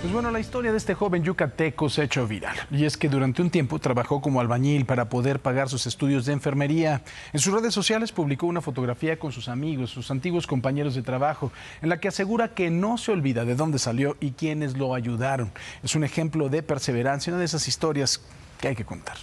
Pues bueno, la historia de este joven yucateco se ha hecho viral. Y es que durante un tiempo trabajó como albañil para poder pagar sus estudios de enfermería. En sus redes sociales publicó una fotografía con sus amigos, sus antiguos compañeros de trabajo, en la que asegura que no se olvida de dónde salió y quiénes lo ayudaron. Es un ejemplo de perseverancia, una de esas historias que hay que contar.